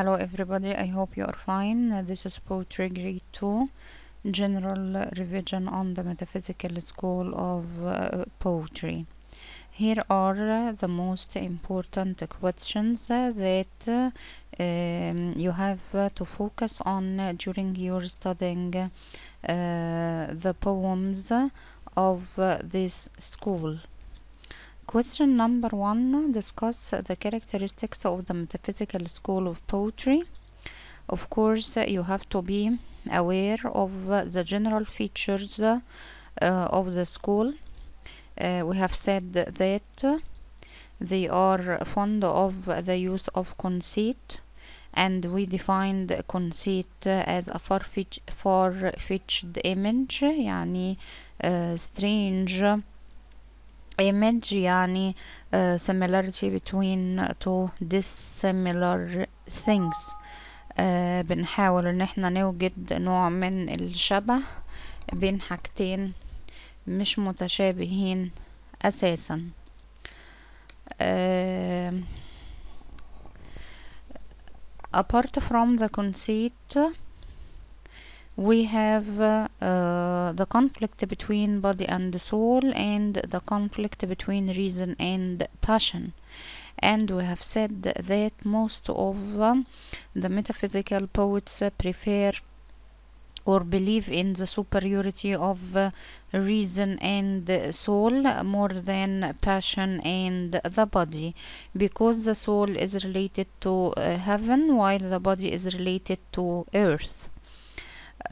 hello everybody i hope you are fine uh, this is poetry grade 2 general revision on the metaphysical school of uh, poetry here are uh, the most important questions uh, that uh, um, you have to focus on during your studying uh, the poems of this school Question number one discuss the characteristics of the metaphysical school of poetry. Of course, you have to be aware of the general features uh, of the school. Uh, we have said that they are fond of the use of conceit and we defined conceit as a far-fetched far image يعني uh, strange image يعني uh, similarity between two dissimilar things uh, بنحاول ان احنا نوجد نوع من الشبه بين حاجتين مش متشابهين اساسا uh, apart from the conceit we have uh, uh, the conflict between body and soul and the conflict between reason and passion and we have said that most of uh, the metaphysical poets prefer or believe in the superiority of uh, reason and soul more than passion and the body because the soul is related to uh, heaven while the body is related to earth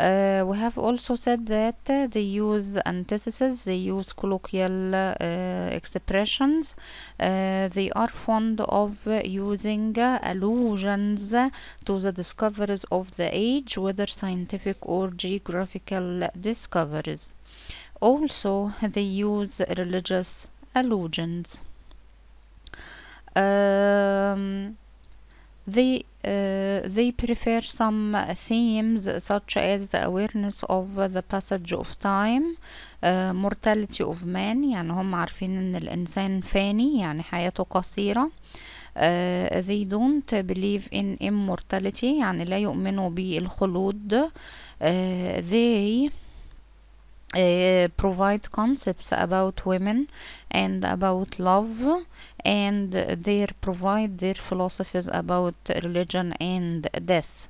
uh, we have also said that uh, they use antitheses, they use colloquial uh, expressions, uh, they are fond of using allusions to the discoveries of the age, whether scientific or geographical discoveries. Also, they use religious allusions. Um, they uh, they prefer some themes such as the awareness of the passage of time uh, mortality of man يعني هم عارفين ان الانسان فاني يعني حياته قصيره uh, they don't believe in immortality يعني لا يؤمنوا بالخلود uh, they Uh, provide concepts about women and about love and they provide their philosophies about religion and death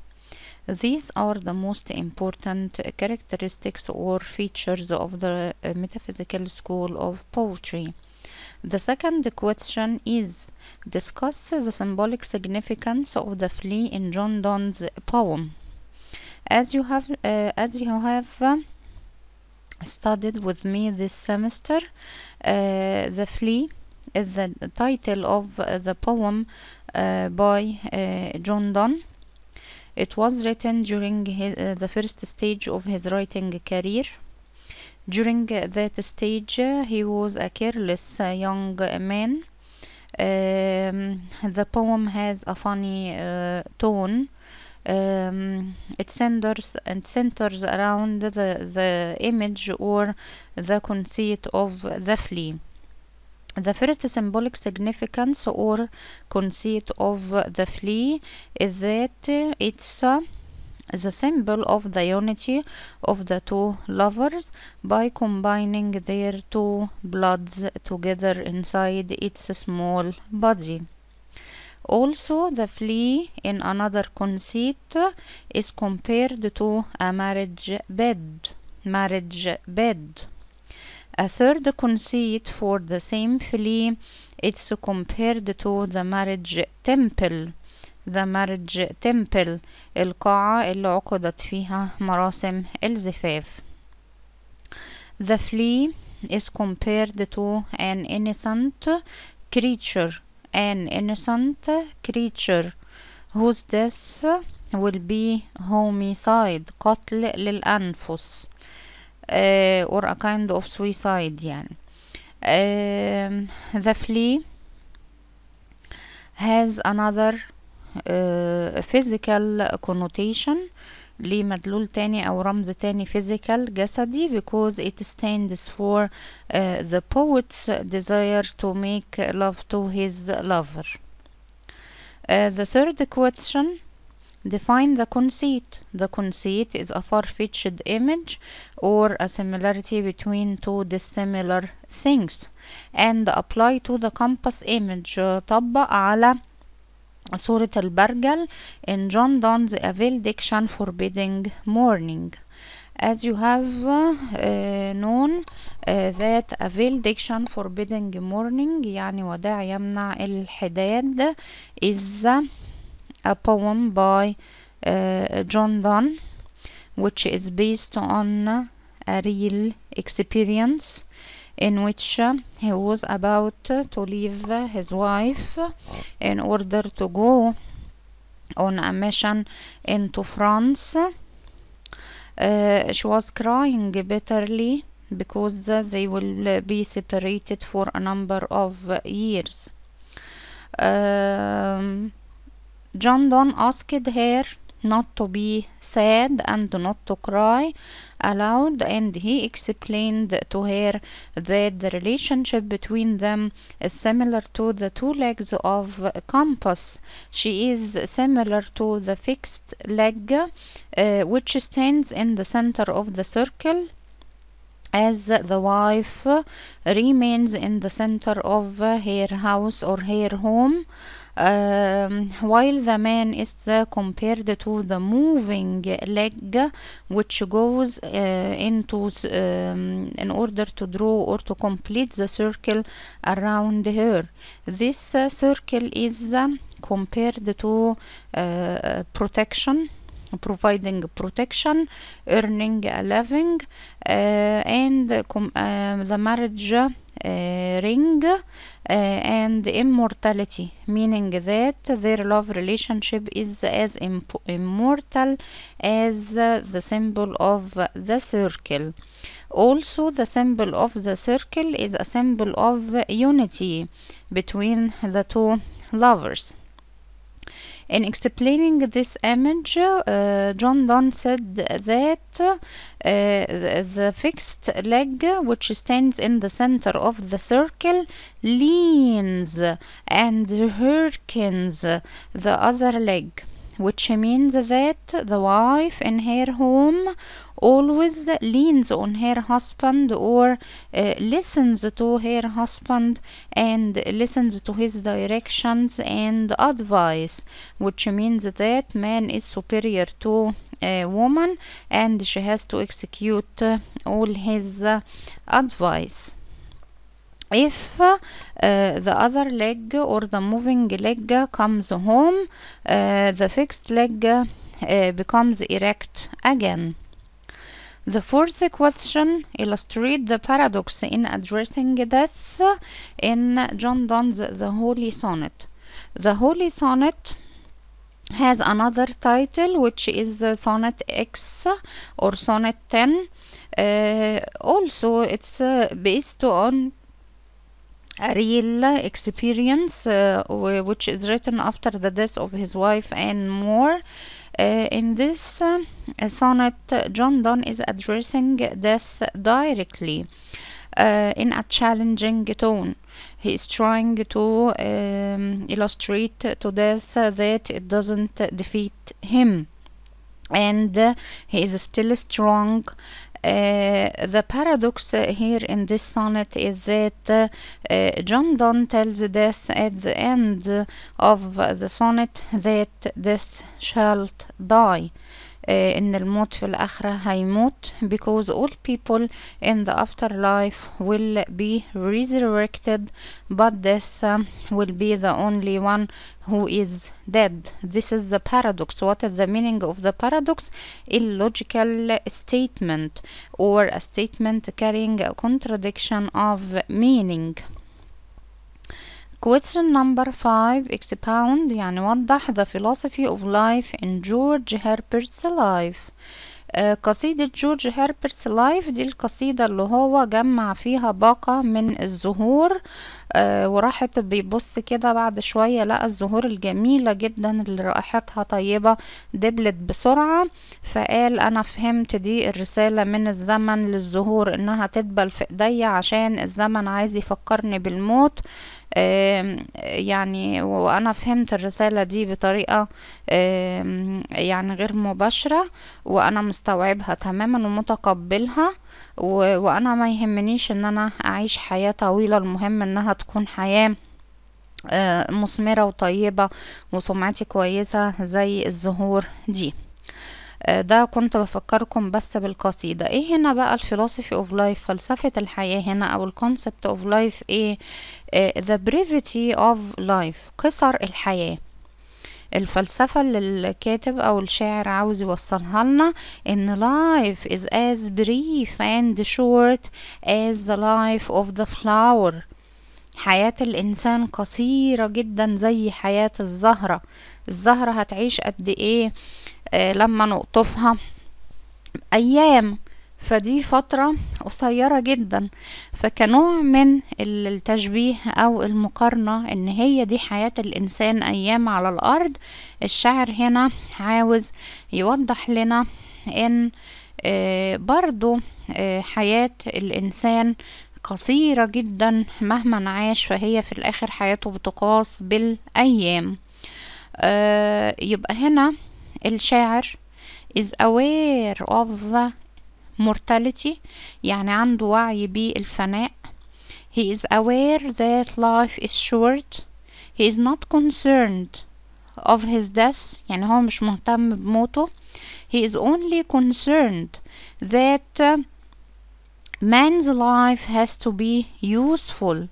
these are the most important characteristics or features of the uh, metaphysical school of poetry the second question is discuss the symbolic significance of the flea in john donne's poem as you have uh, as you have studied with me this semester uh, The Flea is the title of uh, the poem uh, by John Donne it was written during his, uh, the first stage of his writing career. During that stage, uh, he was a careless young man. Um, the poem has a funny tone um, it centers and centers around the, the image or the conceit of the flea the first symbolic significance or conceit of the flea is that it's uh, the symbol of the unity of the two lovers by combining their two bloods together inside its small body also, the flea in another conceit is compared to a marriage bed. Marriage bed. A third conceit for the same flea it's compared to the marriage temple. The marriage temple القاعة اللي عقدت فيها مراسم الزفاف. The flea is compared to an innocent creature an innocent creature whose death will be homicide قتل للأنفس uh, or a kind of suicide يعني um, eh, the flea has another uh, physical connotation ليه مدلول تاني او رمز تاني physical جسدي because it stands for uh, the poet's desire to make love to his lover uh, the third question Define the conceit. The conceit is a far-fetched image or a similarity between two dissimilar things and apply to the compass image. طبق على سورة البرجل in John Donne's Avail Diction Forbidding Morning as you have uh, known uh, that a valediction forbidding morning يعني وداع يمنع الحداد is a poem by uh, John Donne which is based on a real experience in which uh, he was about to leave his wife in order to go on a mission into France. Uh, she was crying bitterly because they will be separated for a number of years. Um, John Donne asked her not to be sad and not to cry aloud and he explained to her that the relationship between them is similar to the two legs of a compass she is similar to the fixed leg uh, which stands in the center of the circle as the wife remains in the center of her house or her home um, while the man is compared to the moving leg which goes uh, into um, in order to draw or to complete the circle around her this uh, circle is um, compared to uh, protection providing protection earning a living uh, and uh, the marriage uh, ring uh, and immortality meaning that their love relationship is as immortal as uh, the symbol of the circle also the symbol of the circle is a symbol of unity between the two lovers in explaining this image, uh, John Donne said that uh, the fixed leg, which stands in the center of the circle, leans and hurricanes the other leg which means that the wife in her home always leans on her husband or uh, listens to her husband and listens to his directions and advice which means that man is superior to a woman and she has to execute uh, all his uh, advice if uh, the other leg or the moving leg comes home uh, the fixed leg uh, becomes erect again the fourth question illustrates the paradox in addressing death in John Donne's The Holy Sonnet. The Holy Sonnet has another title which is uh, Sonnet X or Sonnet 10. Uh, also, it's uh, based on real experience uh, which is written after the death of his wife and more. Uh, in this uh, sonnet, John Donne is addressing death directly uh, in a challenging tone. He is trying to um, illustrate to death that it doesn't defeat him and uh, he is still strong Eh, the paradox here in this sonnet is that uh, John Donne tells death at the end of the sonnet that death shall die Eh, ان الموت في الآخرة هيموت because all people in the afterlife will be resurrected but death um, will be the only one who is dead this is the paradox what is the meaning of the paradox illogical statement or a statement carrying a contradiction of meaning Question number five. expound يعني وضح the philosophy of life in George Herbert's life قصيدة جورج هربرتس لايف دي القصيدة اللي هو جمع فيها باقة من الزهور آه، وراحت بيبص كده بعد شوية لقى الزهور الجميلة جدا اللي رائحتها طيبة دبلت بسرعة فقال انا فهمت دي الرسالة من الزمن للزهور انها تدبل في ايديا عشان الزمن عايز يفكرني بالموت يعني وانا فهمت الرسالة دي بطريقة يعني غير مباشرة وانا مستوعبها تماما ومتقبلها وانا ما يهمنيش ان انا اعيش حياة طويلة المهم انها تكون حياة آه، مثمرة وطيبة وسمعتي كويسة زي الزهور دي آه، ده كنت بفكركم بس بالقصيدة ايه هنا بقى الفلسفة اوف لايف فلسفة الحياة هنا او الكونسبت اوف لايف ايه آه، the brevity of life قصر الحياة الفلسفة اللي الكاتب أو الشاعر عاوز يوصلها لنا إن life is as brief and short as the life of the flower حياة الإنسان قصيرة جدا زي حياة الزهرة الزهرة هتعيش قد إيه آه لما نقطفها أيام فدي فترة قصيرة جدا فكنوع من التشبيه أو المقارنة إن هي دي حياة الإنسان أيام على الأرض الشاعر هنا عاوز يوضح لنا إن آه، برضو آه، حياة الإنسان قصيرة جدا مهما عاش فهي في الآخر حياته بتقاس بالأيام آه يبقى هنا الشاعر is aware of the mortality يعني عنده وعي بالفناء he is aware that life is short he is not concerned of his death يعني هو مش مهتم بموته he is only concerned that man's life has to be useful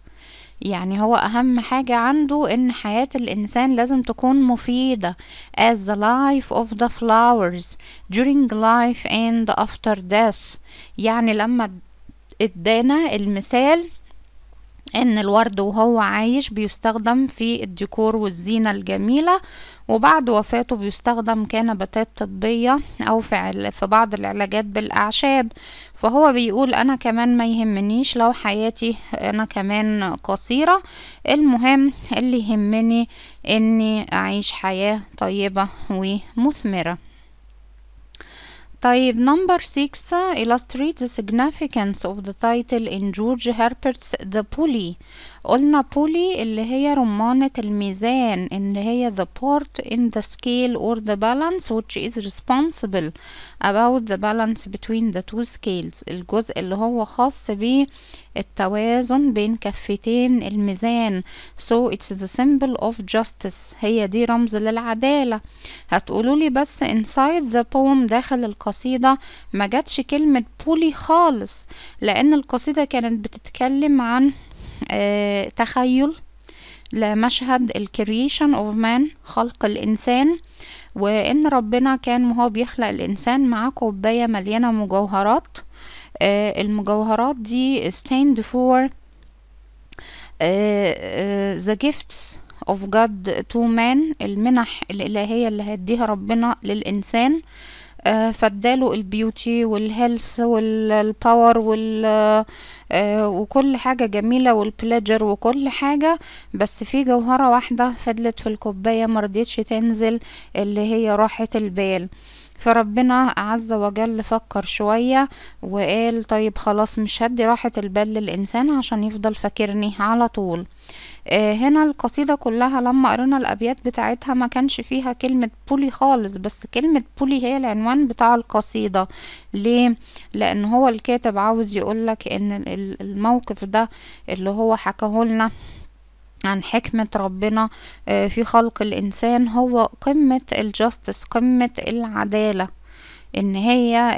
يعني هو أهم حاجة عنده إن حياة الإنسان لازم تكون مفيدة as the life of the flowers during life and after death يعني لما ادانا المثال إن الورد وهو عايش بيستخدم في الديكور والزينة الجميلة وبعد وفاته بيستخدم كنباتات طبية أو في, في بعض العلاجات بالأعشاب فهو بيقول أنا كمان ما يهمنيش لو حياتي أنا كمان قصيرة المهم اللي يهمني أني أعيش حياة طيبة ومثمرة طيب نمبر 6 illustrates the significance of the title in George Herbert's The Pulley قلنا بولي اللي هي رمانة الميزان اللي هي the part in the scale or the balance which is responsible about the balance between the two scales الجزء اللي هو خاص التوازن بين كفتين الميزان so it's the symbol of justice هي دي رمز للعدالة هتقولوا لي بس inside the poem داخل القصيدة ما جاتش كلمة بولي خالص لأن القصيدة كانت بتتكلم عن آه، تخيل لمشهد الكرييشن اوف مان خلق الانسان وان ربنا كان وهو بيخلق الانسان معاه كوبايه مليانه مجوهرات آه، المجوهرات دي stand for آه، the gifts of God to man المنح الإلهية اللي هيديها ربنا للإنسان آه، فاداله البيوتي والهيلث والباور وال آه، آه، وكل حاجة جميلة والبلاجر وكل حاجة بس في جوهرة واحدة فضلت في الكوباية مرضيتش تنزل اللي هي راحة البال فربنا عز وجل فكر شوية وقال طيب خلاص مش هدي راحة البال للإنسان عشان يفضل فاكرني على طول آه، هنا القصيدة كلها لما قرينا الأبيات بتاعتها ما كانش فيها كلمة بولي خالص بس كلمة بولي هي العنوان بتاع القصيدة ليه؟ لأن هو الكاتب عاوز يقولك إن الموقف ده اللي هو حكاهولنا عن حكمة ربنا آه، في خلق الإنسان هو قمة الجاستس قمة العدالة ان هي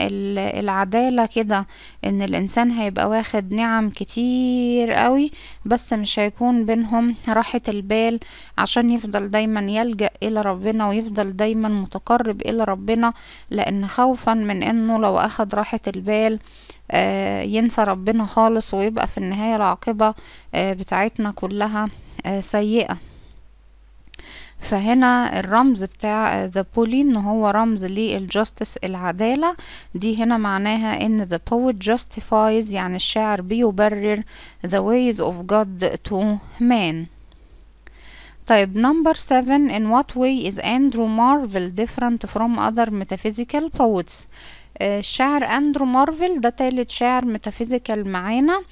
العدالة كده ان الانسان هيبقى واخد نعم كتير قوي بس مش هيكون بينهم راحة البال عشان يفضل دايما يلجأ الى ربنا ويفضل دايما متقرب الى ربنا لان خوفا من انه لو اخد راحة البال آه، ينسى ربنا خالص ويبقى في النهاية العاقبة آه، بتاعتنا كلها آه، سيئة فهنا الرمز بتاع the bully ان هو رمز للجاستس العدالة دي هنا معناها ان the poet justifies يعني الشاعر بيبرر the ways of God to man طيب number seven in what way is Andrew Marvel different from other metaphysical poets آه، الشاعر أندرو مارفل ده تالت شاعر ميتافيزيكال معانا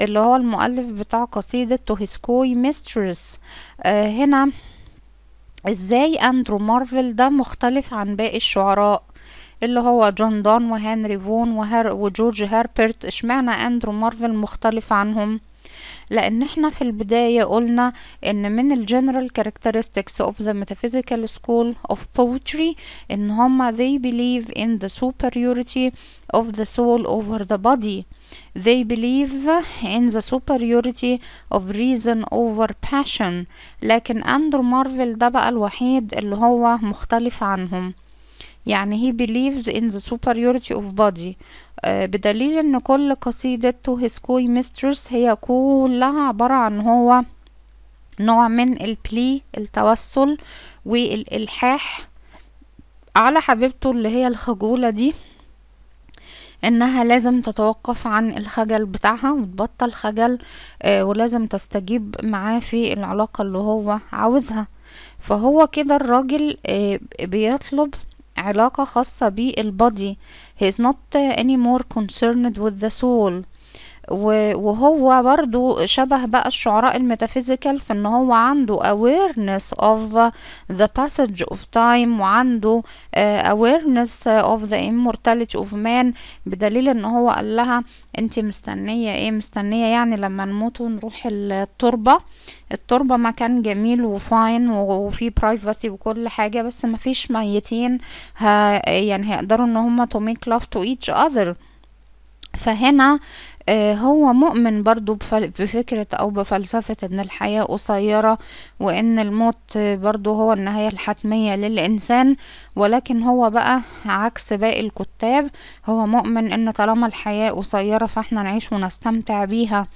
اللي هو المؤلف بتاع قصيدة توهيسكوي آه، ميسترس هنا ازاي اندرو مارفل ده مختلف عن باقي الشعراء اللي هو جون دون وهنري فون وجورج هربرت اشمعنى اندرو مارفل مختلف عنهم لان احنا في البداية قلنا ان من الجنرال characteristics of the metaphysical school of poetry ان هما they believe in the superiority of the soul over the body they believe in the superiority of reason over passion لكن اندرو مارفل ده بقى الوحيد اللي هو مختلف عنهم يعني he believes in the superiority of body آه، بدليل ان كل قصيدته his coy mistress هي كلها عبارة عن هو نوع من البلي التوسل والإلحاح على حبيبته اللي هي الخجولة دي انها لازم تتوقف عن الخجل بتاعها وتبطل خجل آه، ولازم تستجيب معاه في العلاقة اللي هو عاوزها فهو كده الراجل آه، بيطلب علاقة خاصة بالبادي he is not anymore concerned with the soul وهو برضو شبه بقى الشعراء الميتافيزيكال في ان هو عنده awareness of the passage of time وعنده آه, awareness of the immortality of man بدليل ان هو قال لها انت مستنية ايه مستنية يعني لما نموت ونروح التربة التربة مكان جميل وفاين وفي برايفسي وكل حاجة بس مفيش ميتين يعني هيقدروا ان هما to make love to each other فهنا آه، هو مؤمن برضو بفكرة أو بفلسفة إن الحياة قصيرة وإن الموت برضو هو النهاية الحتمية للإنسان ولكن هو بقى عكس باقي الكتاب هو مؤمن إن طالما الحياة قصيرة فإحنا نعيش ونستمتع بيها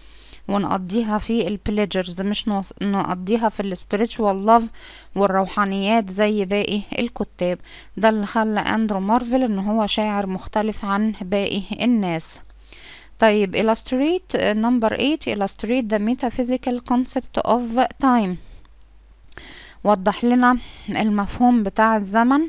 ونقضيها في البليجرز مش نقضيها في السبريتشوال لاف والروحانيات زي باقي الكتاب ده اللي خلى اندرو مارفل ان هو شاعر مختلف عن باقي الناس طيب illustrate number 8 illustrate the metaphysical concept of time وضح لنا المفهوم بتاع الزمن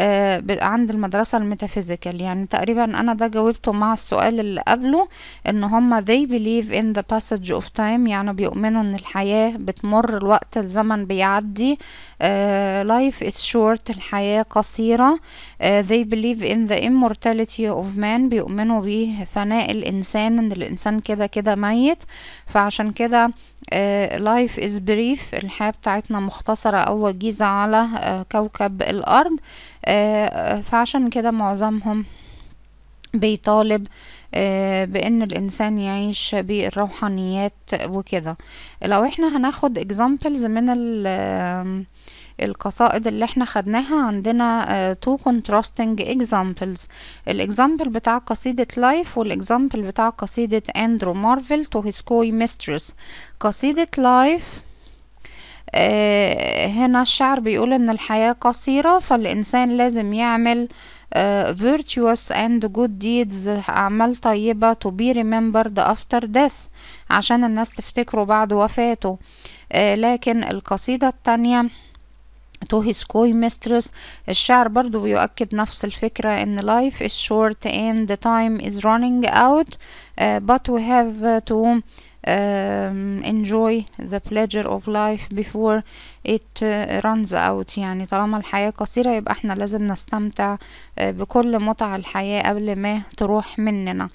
آه، عند المدرسة الميتافيزيكال يعني تقريبا أنا ده جاوبته مع السؤال اللي قبله إن هما they believe in the passage of time يعني بيؤمنوا إن الحياة بتمر الوقت الزمن بيعدي آه، life is short الحياة قصيرة آه، they believe in the immortality of man بيؤمنوا بفناء الإنسان إن الإنسان كده كده ميت فعشان كده لايف از بريف الحياة بتاعتنا مختصرة او وجيزة على آه، كوكب الارض آه، فعشان كده معظمهم بيطالب آه، بان الانسان يعيش بالروحانيات وكده لو احنا هناخد examples من ال القصائد اللي احنا خدناها عندنا تو كونتراستنج اكزامبلز الاكزامبل بتاع قصيدة لايف والاكزامبل بتاع قصيدة اندرو مارفل تو هيز كوي ميستريس قصيدة لايف آه، هنا الشعر بيقول ان الحياة قصيرة فالانسان لازم يعمل آه، virtuous and good deeds اعمال طيبة to be remembered after death عشان الناس تفتكره بعد وفاته آه، لكن القصيدة التانية to his co-mistress الشعر برضو بيؤكد نفس الفكرة ان life is short and the time is running out uh, but we have to um, enjoy the pleasure of life before it uh, runs out يعني طالما الحياة قصيرة يبقى احنا لازم نستمتع uh, بكل متع الحياة قبل ما تروح مننا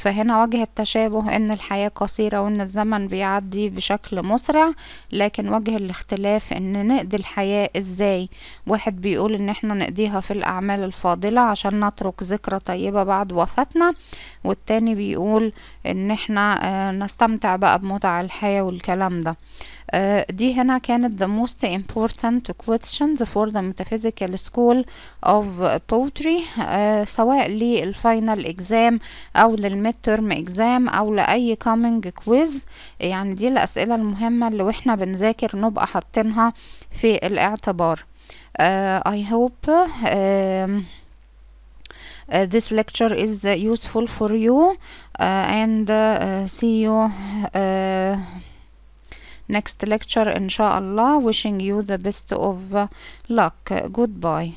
فهنا وجه التشابه ان الحياة قصيرة وان الزمن بيعدي بشكل مسرع لكن وجه الاختلاف ان نقضي الحياة ازاي واحد بيقول ان احنا نقضيها في الاعمال الفاضلة عشان نترك ذكرى طيبة بعد وفاتنا والتاني بيقول ان احنا آه، نستمتع بقى بمتع الحياة والكلام ده دي هنا كانت the most important questions for the metaphysical school of poetry سواء للفاينل اكزام او للميد ترم اكزام او لاي coming quiz يعني دي الاسئله المهمه اللي واحنا بنذاكر نبقى حاطينها في الاعتبار uh, I hope uh, Uh, this lecture is uh, useful for you uh, and see you next lecture inshallah wishing you the best of luck goodbye